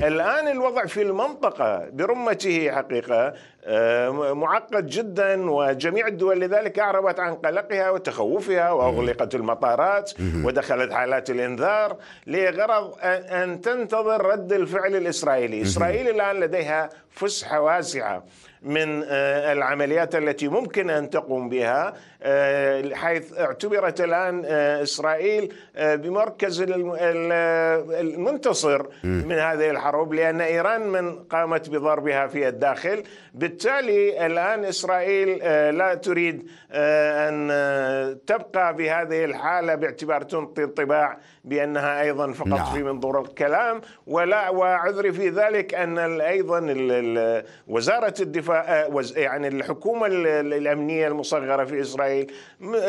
الآن الوضع في المنطقة برمته حقيقة آه، معقد جدا وجميع الدول لذلك أعربت عن قلقها وتخوفها وأغلقت المطارات ودخلت حالات الإنذار لغرض أن تنتظر رد الفعل الإسرائيلي إسرائيل الآن لديها فسحة واسعة من آه، العمليات التي ممكن ان تقوم بها آه، حيث اعتبرت الان اسرائيل بمركز المنتصر من هذه الحروب لان ايران من قامت بضربها في الداخل وبالتالي الآن إسرائيل آه، لا تريد آه، أن آه، تبقى بهذه الحالة باعتبار تنطي انطباع بأنها أيضا فقط نعم. في منظور الكلام ولا وعذري في ذلك أن أيضا وزارة الدفاع يعني الحكومة الأمنية المصغرة في إسرائيل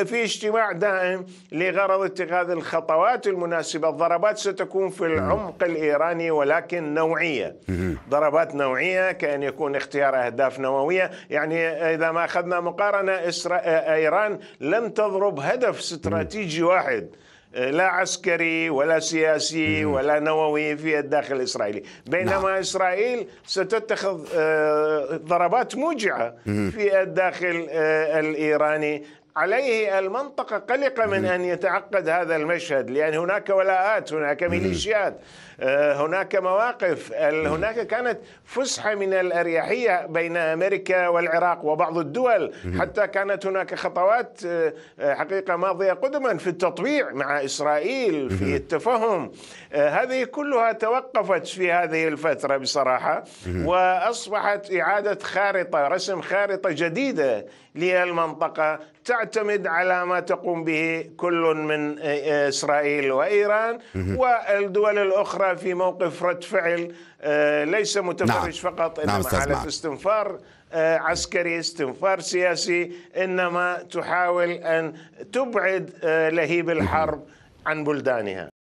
في اجتماع دائم لغرض اتخاذ الخطوات المناسبة الضربات ستكون في العمق الإيراني ولكن نوعية ضربات نوعية كأن يكون اختيار أهداف نووية يعني إذا ما أخذنا مقارنة آه، آه، إيران لم تضرب هدف استراتيجي واحد آه، لا عسكري ولا سياسي ولا نووي في الداخل الاسرائيلي، بينما نعم. اسرائيل ستتخذ ضربات موجعه في الداخل الايراني عليه المنطقة قلقة من أن يتعقد هذا المشهد لأن هناك ولاءات هناك ميليشيات آه، هناك مواقف هناك كانت فسحة من الأريحية بين أمريكا والعراق وبعض الدول حتى كانت هناك خطوات آه، آه، حقيقة ماضية قدما في التطبيع مع إسرائيل في التفهم هذه كلها توقفت في هذه الفترة بصراحة وأصبحت إعادة خارطة رسم خارطة جديدة للمنطقة تعد تعتمد على ما تقوم به كل من إسرائيل وإيران والدول الأخرى في موقف رد فعل آه، ليس متفرج نعم. فقط إنما نعم على نعم. استنفار آه، عسكري استنفار سياسي إنما تحاول أن تبعد آه، لهيب الحرب عن بلدانها